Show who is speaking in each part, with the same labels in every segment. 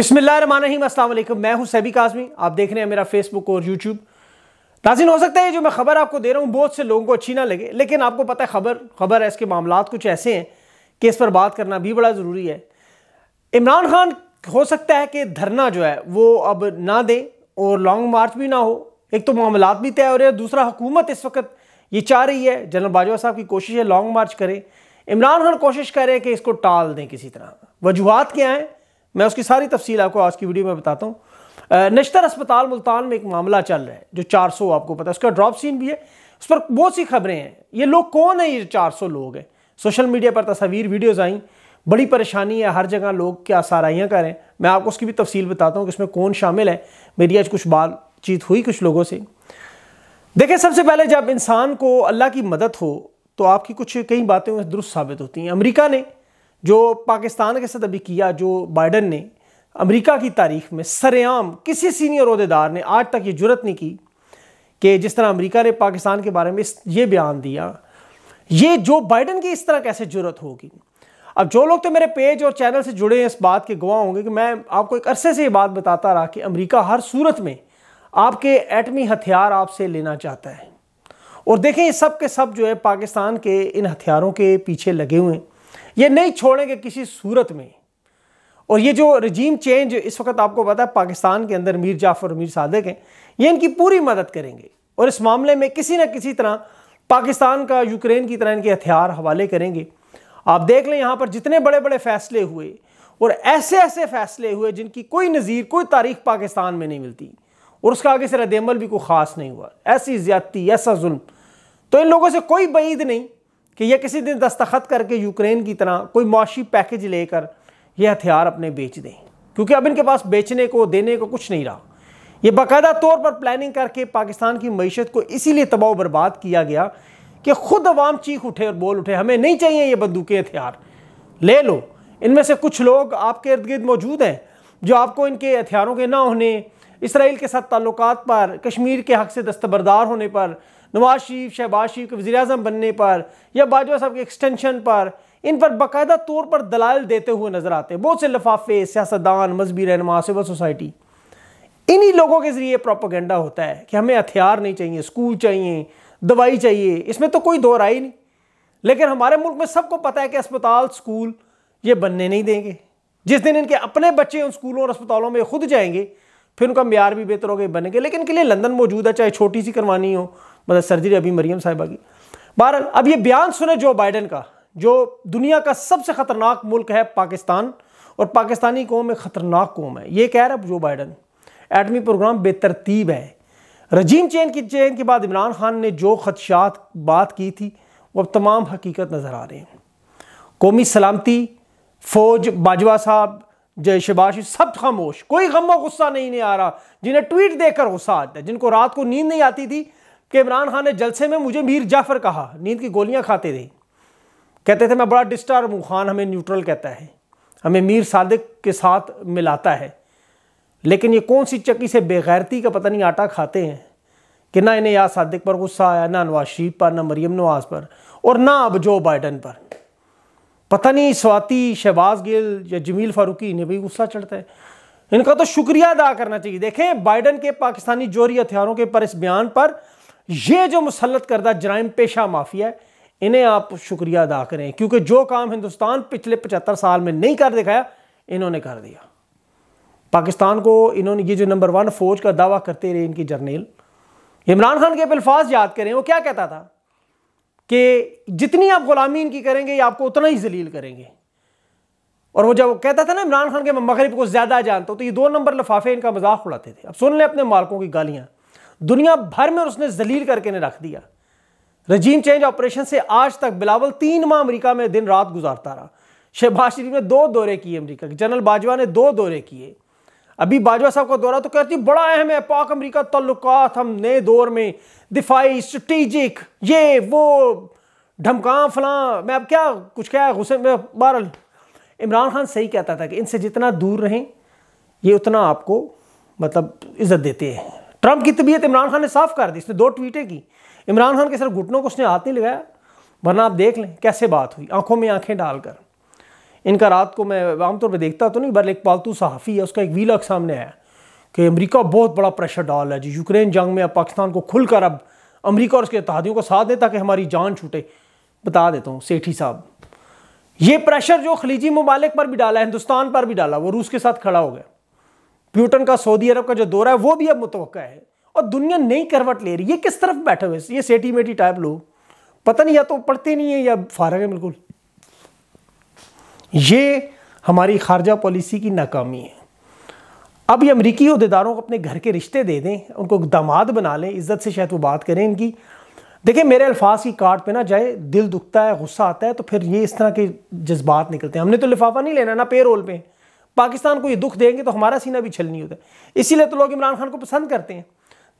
Speaker 1: बसमिलकुम मैं हूं सैबी काजमी आप देख रहे हैं मेरा फेसबुक और यूट्यूब नाजिन हो सकता है जो मैं खबर आपको दे रहा हूं बहुत से लोगों को अच्छी ना लगे लेकिन आपको पता है खबर खबर है इसके मामला कुछ ऐसे हैं कि इस पर बात करना भी बड़ा ज़रूरी है इमरान खान हो सकता है कि धरना जो है वो अब ना दें और लॉन्ग मार्च भी ना हो एक तो मामला भी तय हो रहे हैं दूसरा हुकूमत इस वक्त ये चाह रही है जनरल बाजवा साहब की कोशिश है लॉन्ग मार्च करें इमरान खान कोशिश करें कि इसको टाल दें किसी तरह वजूहत क्या हैं मैं उसकी सारी तफसील आपको आज की वीडियो में बताता हूँ नश्तर अस्पताल मुल्तान में एक मामला चल रहा है जो 400 आपको पता है उसका ड्रॉप सीन भी है उस पर बहुत सी खबरें हैं ये लोग कौन है ये 400 लोग हैं सोशल मीडिया पर तस्वीर वीडियोज़ आई बड़ी परेशानी है हर जगह लोग क्या साराइयाँ करें मैं आपको उसकी भी तफसील बताता हूँ कि इसमें कौन शामिल है मेरी आज कुछ बातचीत हुई कुछ लोगों से देखिए सबसे पहले जब इंसान को अल्लाह की मदद हो तो आपकी कुछ कई बातें दुरुस्त साबित होती हैं अमरीका ने जो पाकिस्तान के साथ अभी किया जो बाइडन ने अमेरिका की तारीख में सरेआम किसी सीनियर अहदेदार ने आज तक ये जरूरत नहीं की कि जिस तरह अमेरिका ने पाकिस्तान के बारे में ये बयान दिया ये जो बाइडन की इस तरह कैसे जरूरत होगी अब जो लोग तो मेरे पेज और चैनल से जुड़े हैं इस बात के गवाह होंगे कि मैं आपको एक अरसे से ये बात बताता रहा कि अमेरिका हर सूरत में आपके एटमी हथियार आपसे लेना चाहता है और देखें सब के सब जो है पाकिस्तान के इन हथियारों के पीछे लगे हुए हैं ये नहीं छोड़ेंगे किसी सूरत में और ये जो रजीम चेंज इस वक्त आपको पता है पाकिस्तान के अंदर मीर जाफ़र और मीर सादक हैं ये इनकी पूरी मदद करेंगे और इस मामले में किसी न किसी तरह पाकिस्तान का यूक्रेन की तरह इनके हथियार हवाले करेंगे आप देख लें यहाँ पर जितने बड़े बड़े फैसले हुए और ऐसे ऐसे फैसले हुए जिनकी कोई नज़ीर कोई तारीख पाकिस्तान में नहीं मिलती और उसका आगे से रदमल भी कोई ख़ास नहीं हुआ ऐसी ज्यादती ऐसा जुल्म तो इन लोगों से कोई बीद नहीं कि यह किसी दिन दस्तखत करके यूक्रेन की तरह कोई मुआशी पैकेज लेकर यह हथियार अपने बेच दें क्योंकि अब इनके पास बेचने को देने को कुछ नहीं रहा यह बाकायदा तौर पर प्लानिंग करके पाकिस्तान की मीशत को इसीलिए तबाह बर्बाद किया गया कि खुद अवाम चीख उठे और बोल उठे हमें नहीं चाहिए ये बंदूकें हथियार ले लो इनमें से कुछ लोग आपके इर्द गिर्द मौजूद हैं जो आपको इनके हथियारों के ना होने इसराइल के साथ ताल्लुक पर कश्मीर के हक से दस्तबरदार होने पर नवाज शरीफ शहबाज शरीफ के वज़ी अजम बनने पर या बाजवा साहब के एक्सटेंशन पर इन पर बाकायदा तौर पर दलाल देते हुए नज़र आते हैं बहुत से लफाफे सियासतदान मजहबी रहनमा सिविल सोसाइटी इन्हीं लोगों के ज़रिए प्रोपोगेंडा होता है कि हमें हथियार नहीं चाहिए स्कूल चाहिए दवाई चाहिए इसमें तो कोई दौर आई नहीं लेकिन हमारे मुल्क में सबको पता है कि अस्पताल स्कूल ये बनने नहीं देंगे जिस दिन इनके अपने बच्चे उन स्कूलों और अस्पतालों में खुद जाएंगे फिर उनका मैार भी बेहतर हो गए बनेंगे लेकिन इनके लिए लंदन मौजूद है चाहे छोटी सी करवानी हो मतलब सर्जरी अभी मरियम साहिबा की बहरहाल अब ये बयान सुने जो बाइडन का जो दुनिया का सबसे ख़तरनाक मुल्क है पाकिस्तान और पाकिस्तानी कौम एक ख़तरनाक कौम है ये कह रहा है जो बाइडन एटमी प्रोग्राम बेतरतीब है रजीम चैन की चैन के बाद इमरान खान ने जो खदशात बात की थी वो अब तमाम हकीकत नज़र आ रहे हैं कौमी सलामती फ़ौज बाजवा साहब जय शबाश सब खामोश कोई गम व गुस्सा नहीं, नहीं आ रहा जिन्हें ट्वीट देकर गुस्सा आता है जिनको रात को नींद नहीं आती थी कि इमरान खान ने जलसे में मुझे मीर जाफर कहा नींद की गोलियां खाते थे कहते थे मैं बड़ा डिस्टर्ब हूँ खान हमें न्यूट्रल कहता है हमें मीर सादिक के साथ मिलाता है लेकिन ये कौन सी चक्की से बेगैरती का पता नहीं आटा खाते हैं कि ना इन्हें याद सादिक पर गुस्सा आया ना नवाज शरीफ पर ना मरियम नवाज पर और ना अब जो बाइडन पर पता नहीं स्वाति शहबाज गिल या जमील फारूकी इन्हें भी गुस्सा चढ़ता है इनका तो शुक्रिया अदा करना चाहिए देखें बाइडन के पाकिस्तानी जोहरी हथियारों के पर इस बयान पर ये जो मुसलत करदा जराइम पेशा माफिया है इन्हें आप शुक्रिया अदा करें क्योंकि जो काम हिंदुस्तान पिछले पचहत्तर साल में नहीं कर दिखाया इन्होंने कर दिया पाकिस्तान को इन्होंने ये जो नंबर वन फौज का दावा करते रहे इनकी जर्नेल इमरान खान के अल्फाज याद करें वो क्या कहता था कि जितनी आप गुलामी इनकी करेंगे ये आपको उतना ही जलील करेंगे और वो जब कहता था ना इमरान खान के मगरब को ज़्यादा जानता हूँ तो ये दो नंबर लफाफे इनका मजाक उड़ाते थे अब सुन लें अपने मालकों की गालियाँ दुनिया भर में उसने जलील करके ने रख दिया रजीम चेंज ऑपरेशन से आज तक बिलावल तीन माह अमेरिका में दिन रात गुजारता रहा शहबाज शरीफ ने दो दौरे किए अमेरिका के जनरल बाजवा ने दो दौरे किए अभी बाजवा साहब का दौरा तो कहती बड़ा अहम है पाक अमरीका तल्लुक हम नए दौर में दिफाई स्ट्रेटिजिक ये वो ढमका फलां मैं अब क्या कुछ क्या गुस्से में बहर इमरान खान सही कहता था कि इनसे जितना दूर रहें ये उतना आपको मतलब इज्जत देते हैं ट्रंप की तबीयत इमरान खान ने साफ कर दी इसने दो ट्वीटें की इमरान खान के सर घुटनों को उसने हाथ नहीं लगाया वरना आप देख लें कैसे बात हुई आंखों में आंखें डालकर इनका रात को मैं आमतौर पर देखता तो नहीं बल एक पालतू सहाफ़ी है उसका एक वीलॉग सामने आया कि अमरीका बहुत बड़ा प्रेशर डाल है जी यूक्रेन जंग में अब पाकिस्तान को खुलकर अब अमरीका और उसके इतिहादियों को साथ दें ताकि हमारी जान छूटे बता देता हूँ सेठी साहब ये प्रेशर जो खलीजी ममालिक पर भी डाला है हिंदुस्तान पर भी डाला वो रूस के साथ खड़ा हो गया प्यूटन का सऊदी अरब का जो दौरा है वो भी अब मुतव है और दुनिया नई करवट ले रही है किस तरफ बैठे हुए ये सेटी मेटी टाइप लोग पता नहीं या तो पढ़ते नहीं है या फारग है बिल्कुल ये हमारी खारजा पॉलिसी की नाकामी है अब ये अमरीकी अहदेदारों को अपने घर के रिश्ते दे दें उनको दामाद बना लें इज़्ज़त से शायद वो बात करें इनकी देखिए मेरे अल्फाज की काट पे ना जाए दिल दुखता है गुस्सा आता है तो फिर ये इस तरह के जज्बात निकलते हैं हमने तो लिफाफा नहीं लेना ना पे रोल पे पाकिस्तान को ये दुख देंगे तो हमारा सीना भी छलनी होता है इसीलिए तो लोग इमरान खान को पसंद करते हैं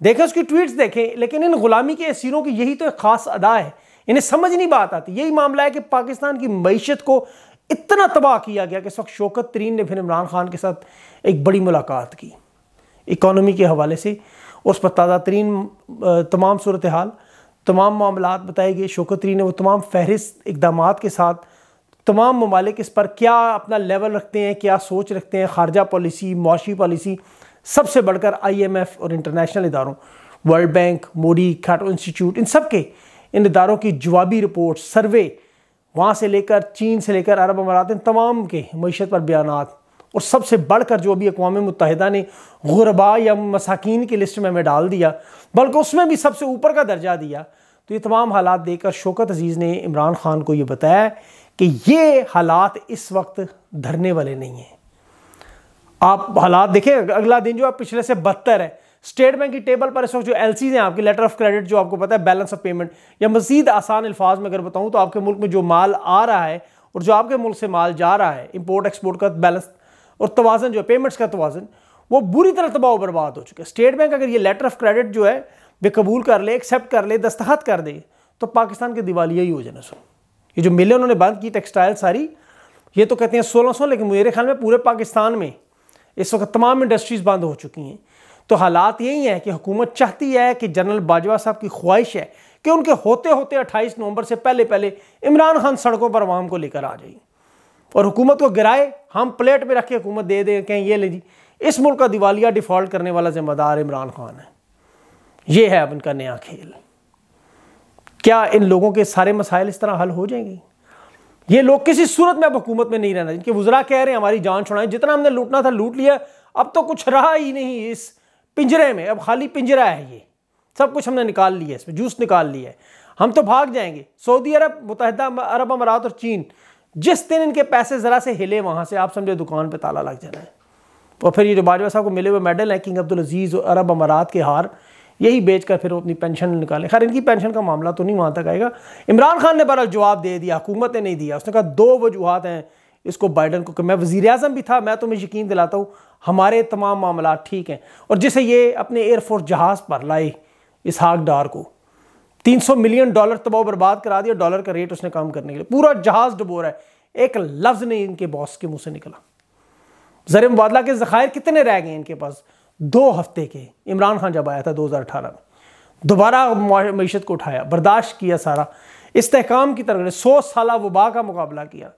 Speaker 1: देखें उसकी ट्वीट्स देखें लेकिन इन गुलामी के असीरों की यही तो एक ख़ास अदा है इन्हें समझ नहीं बात आती यही मामला है कि पाकिस्तान की मीशत को इतना तबाह किया गया कि इस वक्त शौकत तरीन ने फिर इमरान खान के साथ एक बड़ी मुलाकात की इकानमी के हवाले से उस पर ताज़ा तरीन तमाम सूरत हाल तमाम मामला बताए गए शौकत तरीन ने वो तमाम फहरिस्त इकदाम के साथ तमाम ममालिक इस पर क्या अपना लेवल रखते हैं क्या सोच रखते हैं खारजा पॉलिसी मुआशी पॉलिसी सबसे बढ़कर आईएमएफ और इंटरनेशनल इदारों वर्ल्ड बैंक मोदी खाटो इंस्टीट्यूट इन सब के इन इदारों की जवाबी रिपोर्ट सर्वे वहाँ से लेकर चीन से लेकर अरब अमारात इन तमाम के मीशत पर बयान और सबसे बढ़कर जो अभी अकवा मुतहदा ने गुरबा या मसाकिन की लिस्ट में हमें डाल दिया बल्कि उसमें भी सबसे ऊपर का दर्जा दिया तो ये तमाम हालात देखकर शोकत अजीज़ ने इमरान खान को ये बताया कि ये हालात इस वक्त धरने वाले नहीं हैं आप हालात देखें अगला दिन जो आप पिछले से बदतर है स्टेट बैंक की टेबल पर इस वक्त जो एल हैं आपकी लेटर ऑफ क्रेडिट जो आपको पता है बैलेंस ऑफ पेमेंट या मजीद आसान अल्फाज में अगर बताऊँ तो आपके मुल्क में जो माल आ रहा है और जो आपके मुल्क से माल जा रहा है इम्पोर्ट एक्सपोर्ट का बैलेंस और तोज़न जो है पेमेंट्स का तोज़न वो बुरी तरह तबाह बर्बाद हो चुके हैं स्टेट बैंक अगर ये लेटर ऑफ क्रेडिट जो है बेकबूल कर ले एक्सेप्ट कर ले दस्तखत कर दे तो पाकिस्तान के दिवालिया ही हो जाना सुनो ये जो मिलें उन्होंने बंद की टेक्सटाइल सारी ये तो कहते हैं सोलह सौ लेकिन मेरे ख्याल में पूरे पाकिस्तान में इस वक्त तमाम इंडस्ट्रीज़ बंद हो चुकी हैं तो हालात यही हैं कि हुकूमत चाहती है कि जनरल बाजवा साहब की ख्वाहिश है कि उनके होते होते 28 नवंबर से पहले पहले इमरान खान सड़कों पर आवाम को लेकर आ जाए और हुकूमत को गिराए हम प्लेट में रख के हुकूमत दे दें कहें ये ले जी इस मुल्क का दिवालिया डिफ़ॉल्ट करने वाला जिम्मेदार इमरान खान है ये है अब इनका नया खेल क्या इन लोगों के सारे मसाइल इस तरह हल हो जाएंगे ये लोग किसी सूरत में अब हुकूमत में नहीं रहना जिनके वजरा कह रहे हैं हमारी जान छुड़ाएं जितना हमने लूटना था लूट लिया अब तो कुछ रहा ही नहीं इस पिंजरे में अब खाली पिंजरा है ये सब कुछ हमने निकाल लिया इसमें जूस निकाल लिया है हम तो भाग जाएंगे सऊदी अरब मुतहदा अरब अमारात और चीन जिस दिन इनके पैसे ज़रा से हिले वहाँ से आप समझे दुकान पर ताला लग जाना है और फिर ये जो बाजवा साहब को मिले हुए मेडल हैं किंग अब्दुल अजीज़ और अरब अमारात के हार यही बेच कर फिर वो अपनी पेंशन निकाले खैर इनकी पेंशन का मामला तो नहीं वहाँ तक आएगा इमरान खान ने बहरहाल जवाब दे दिया हुकूमत ने नहीं दिया उसने कहा दो वजूहत हैं इसको बाइडन को मैं वजीर अजम भी था मैं तुम्हें यकीन दिलाता हूँ हमारे तमाम मामला ठीक हैं और जिसे ये अपने एयरफोर्स जहाज़ पर इस हाक डार को 300 मिलियन डॉलर तबाह बर्बाद करा दिया डॉलर का रेट उसने कम करने के लिए पूरा जहाज डुबो रहा है एक लफ्ज़ नहीं इनके बॉस के मुँह से निकला जर मुबादला के ज़खायर कितने रह गए इनके पास दो हफ्ते के इमरान खान जब आया था 2018 में दोबारा मीशत को उठाया बर्दाश्त किया सारा इस्तेकाम की तरफ सौ साल वबा का मुकाबला किया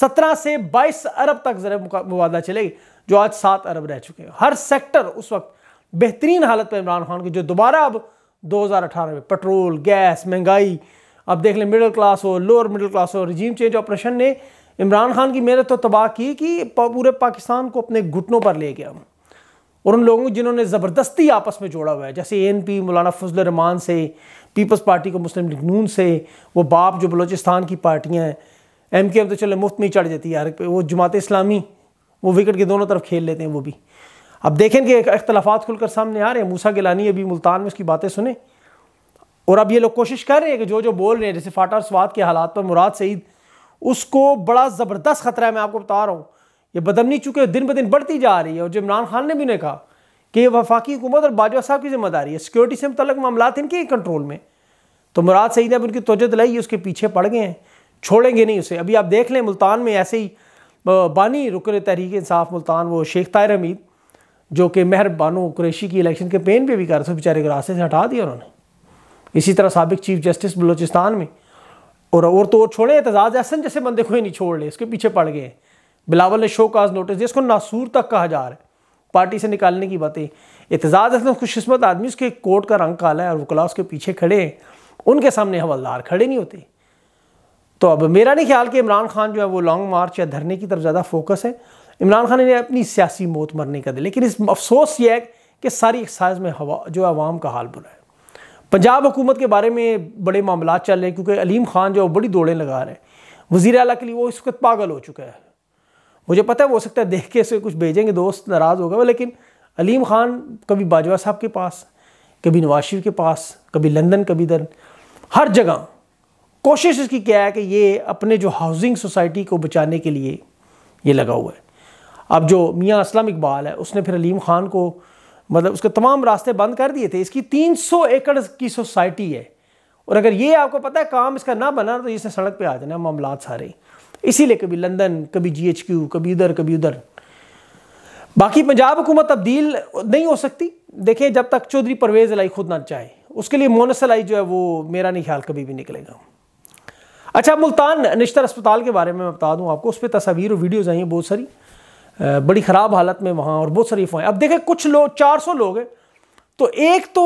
Speaker 1: सत्रह से बाईस अरब तक ज़र मुबादला गई जो आज सात अरब रह चुके हैं हर सेक्टर उस वक्त बेहतरीन हालत में इमरान खान की जो दोबारा अब 2018 में पेट्रोल गैस महंगाई अब देख लें मिडिल क्लास हो लोअर मिडिल क्लास हो रिजीम चेंज ऑपरेशन ने इमरान खान की मेहनत तो तबाह की कि पूरे पाकिस्तान को अपने घुटनों पर ले गया और उन लोगों को जिन्होंने ज़बरदस्ती आपस में जोड़ा हुआ है जैसे ए एन पी मौलाना फजल रहमान से पीपल्स पार्टी को मुस्लिम लीग नून से वो बाप जो बलोचिस्तान की पार्टियाँ हैं एम के एम तो चले मुफ्त में ही चढ़ जाती है यार वो जमात इस्लामी वो विकेट के दोनों तरफ खेल लेते हैं वो भी अब देखें कि अख्तलाफा खुलकर सामने आ रहे हैं मूसा गिलानी अभी मुल्तान में उसकी बातें सुने और अब ये लोग कोशिश कर रहे हैं कि जो जो बोल रहे हैं जैसे फाटा स्वाद के हालात पर मुराद सईद उसको बड़ा ज़बरदस्त खतरा है मैं आपको बता रहा हूँ ये बदमनी चूँकि दिन ब दिन बढ़ती जा रही है और जो इमरान खान ने भी ने कहा कि ये वफाकी हुकूमत और बाजवा साहब की जिम्मेदारी है सिक्योरिटी से मुतल मामला इनके कंट्रोल में तो मुराद सईद अब उनकी तोजत लाई उसके पीछे पड़ गए हैं छोड़ेंगे नहीं उसे अभी आप देख लें मुल्तान में ऐसे ही बानी रुकन तहरीक इंसाफ मुल्तान वो शेख ताहिर हमीद जो कि मेहर बानो कुरेशी की इलेक्शन के पेन पर भी कर रहे बेचारे को रास्ते से हटा दिया उन्होंने इसी तरह सबक चीफ जस्टिस बलोचिस्तान में और और तो और छोड़े एतजाज़ अहसन जैसे बंदे को ही नहीं छोड़ ले उसके पीछे पड़ गए बिलावल ने शो काज नोटिस जिसको नासूर तक कहा जा रहा है पार्टी से निकालने की बातें एतजाज़ असल खुशकस्मत आदमी उसके कोट का रंग काला है और वकला उसके पीछे खड़े हैं उनके सामने हवलदार खड़े नहीं होते तो अब मेरा नहीं ख्याल कि इमरान खान जो है वो लॉन्ग मार्च या धरने की तरफ ज़्यादा फोकस है इमरान खान ने अपनी सियासी मौत मरने का दिल लेकिन इस अफसोस ये है कि सारी एक्साइज में हवा जो आवाम का हाल बुरा है पंजाब हुकूमत के बारे में बड़े मामला चल रहे हैं क्योंकि अलीम खान जो है बड़ी दौड़ें लगा रहे हैं वज़ी अला के लिए वो इस वक्त पागल हो चुका है मुझे पता है हो सकता है देख के इसे कुछ भेजेंगे दोस्त नाराज़ होगा लेकिन अलीम ख़ान कभी बाजवा साहब के पास कभी नवाज शरीफ के पास कभी लंदन कभी दर हर जगह कोशिश इसकी क्या है कि ये अपने जो हाउसिंग सोसाइटी को बचाने के लिए ये लगा हुआ है अब जो मियाँ असलम इकबाल है उसने फिर अलीम ख़ान को मतलब उसके तमाम रास्ते बंद कर दिए थे इसकी 300 एकड़ की सोसाइटी है और अगर ये आपको पता है काम इसका ना बना तो इसने सड़क पे आ जाना मामला सारे इसीलिए कभी लंदन कभी जीएचक्यू कभी उधर कभी उधर बाकी पंजाब हुकूमत तब्दील नहीं हो सकती देखें जब तक चौधरी परवेज़ अलाई खुद ना चाहे उसके लिए मोनस अलाई जो है वो मेरा नहीं ख्याल कभी भी निकलेगा अच्छा मुल्तान निश्तर अस्पताल के बारे में मैं बता दूं आपको उस पर तस्वीर और वीडियोज़ आई हैं बहुत सारी बड़ी ख़राब हालत में वहाँ और बहुत सारी अफवाहें अब देखें कुछ लोग चार सौ लोग हैं तो एक तो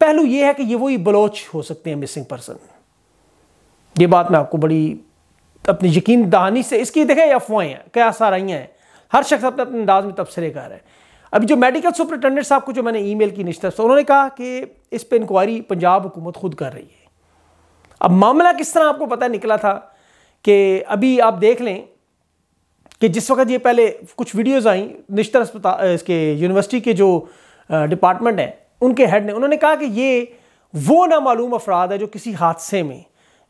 Speaker 1: पहलू ये है कि ये वही बलोच हो सकते हैं मिसिंग पर्सन ये बात मैं आपको बड़ी अपनी यकीन दहानी से इसकी देखें अफवाहें हैं क्या साराइयाँ हैं हर शख्स अपने अपने अंदाज में तबसरे कर रहे है अभी जो मेडिकल सुपरिटेंडेंट साहब को जो मैंने मेल की निश्चित से उन्होंने कहा कि इस पर इंक्वायरी पंजाब हुकूमत खुद कर रही है अब मामला किस तरह आपको पता निकला था कि अभी आप देख लें कि जिस वक्त ये पहले कुछ वीडियोज़ आई निश्तर अस्पताल इसके यूनिवर्सिटी के जो डिपार्टमेंट हैं उनके हेड ने उन्होंने कहा कि ये वो नामालूम अफराद है जो किसी हादसे में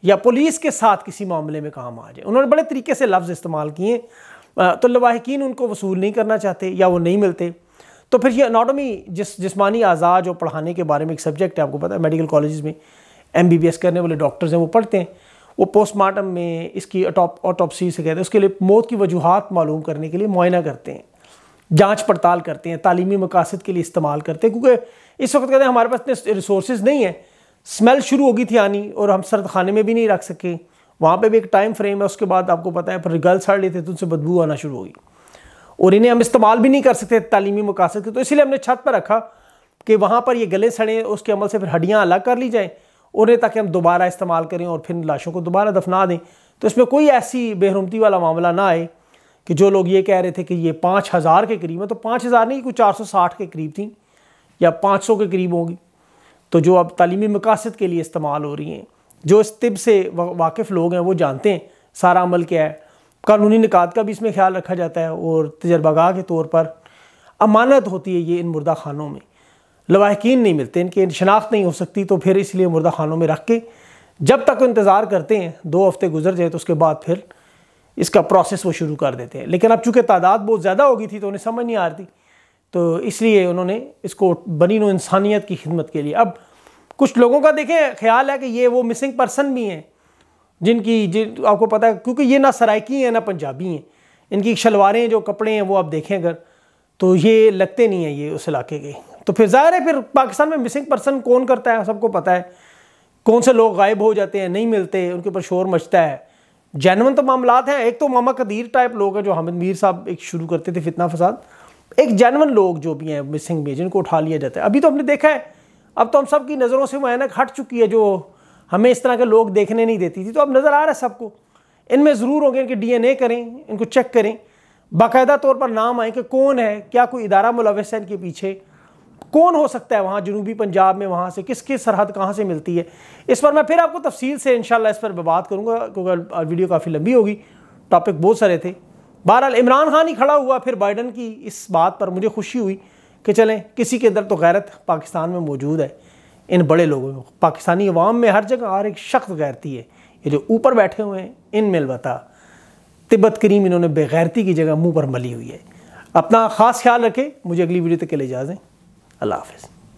Speaker 1: या पुलिस के साथ किसी मामले में काम आ जाए उन्होंने बड़े तरीके से लफ्ज़ इस्तेमाल किए तो लवाहकिन उनको वसूल नहीं करना चाहते या वो नहीं मिलते तो फिर ये अनाटमी जिस जिसमानी आज़ाद जो पढ़ाने के बारे में एक सब्जेक्ट है आपको पता है मेडिकल कॉलेज में एम करने वाले डॉक्टर्स हैं वो पढ़ते हैं वो पोस्टमार्टम में इसकी ऑटोपसी से कहते हैं उसके लिए मौत की वजूहत मालूम करने के लिए मुआयना करते हैं जांच पड़ताल करते हैं तालीमी मकासद के लिए इस्तेमाल करते हैं क्योंकि इस वक्त कहते हैं हमारे पास इतने रिसोर्स नहीं हैं स्मेल शुरू होगी थी आनी और हम सर्द खाने में भी नहीं रख सके वहाँ पे भी एक टाइम फ्रेम है उसके बाद आपको पता है फिर रिगल साड़ लेते तो उनसे बदबू आना शुरू होगी और इन्हें हम इस्तेमाल भी नहीं कर सकते तालीमी मकासद के तो इसलिए हमने छत पर रखा कि वहाँ पर ये गले सड़ें उसके अमल से फिर हड्डियाँ अलग कर ली जाएँ उन्हें ताकि हम दोबारा इस्तेमाल करें और फिर लाशों को दोबारा दफना दें तो इसमें कोई ऐसी बेहरमती वाला मामला ना आए कि जो लोग ये कह रहे थे कि ये पाँच हज़ार के करीब है तो पाँच हज़ार नहीं कुछ चार सौ साठ के करीब थी या पाँच सौ के करीब होगी तो जो अब तलीमी मकासद के लिए इस्तेमाल हो रही हैं जो इस तिब से वाकिफ़ लोग हैं वो जानते हैं सारा अमल क्या है कानूनी निकात का भी इसमें ख्याल रखा जाता है और तजर्बागा के तौर पर अमानत होती है ये इन मुर्दा खानों में लवाहकिन नहीं मिलते इनकी शनाख्त नहीं हो सकती तो फिर इसलिए मुर्दा खानों में रख के जब तक इंतज़ार करते हैं दो हफ्ते गुजर जाए तो उसके बाद फिर इसका प्रोसेस वो शुरू कर देते हैं लेकिन अब चूँकि तादाद बहुत ज़्यादा हो गई थी तो उन्हें समझ नहीं आ रही तो इसलिए उन्होंने इसको बनी नो इंसानियत की खिदमत के लिए अब कुछ लोगों का देखें ख्याल है कि ये वो मिसिंग पर्सन भी हैं जिनकी जिन आपको पता है क्योंकि ये ना सराइकी हैं ना पंजाबी हैं इनकी शलवारें जो कपड़े हैं वो आप देखें अगर तो ये लगते नहीं हैं ये उस इलाके के तो फिर ज़ाहिर है फिर पाकिस्तान में मिसिंग पर्सन कौन करता है सबको पता है कौन से लोग गायब हो जाते हैं नहीं मिलते उनके ऊपर शोर मचता है जैनवन तो मामला हैं एक तो मामा कदीर टाइप लोग हैं जो हामिद मीर साहब एक शुरू करते थे फितना फसाद एक जैनवन लोग जो भी हैं मिसिंग में जिनको उठा लिया जाता है अभी तो हमने देखा है अब तो हम सब की नज़रों से वो ऐनक हट चुकी है जो हमें इस तरह के लोग देखने नहीं देती थी तो अब नज़र आ रहा है सबको इनमें ज़रूर होंगे इनके डीएनए करें इनको चेक करें बाकायदा तौर पर नाम आए कि कौन है क्या कोई इदारा मुलवस है इनके पीछे कौन हो सकता है वहाँ जनूबी पंजाब में वहाँ से किसकी सरहद कहाँ से मिलती है इस पर मैं फिर आपको तफसील से इन इस पर बात करूँगा क्योंकि वीडियो काफ़ी लंबी होगी टॉपिक बहुत सारे थे बहरहाल इमरान खान ही खड़ा हुआ फिर बाइडन की इस बात पर मुझे खुशी हुई कि चलें किसी के अंदर तो गैरत पाकिस्तान में मौजूद है इन बड़े लोगों में पाकिस्तानी अवाम में हर जगह हर एक शख्स गैरती है ये जो ऊपर बैठे हुए हैं इन में अलबत्ता तिब्बत करीम इन्होंने बेगैरती की जगह मुंह पर मली हुई है अपना ख़ास ख्याल रखें मुझे अगली वीडियो तक के लिए इजाज़ें अल्लाह हाफिज़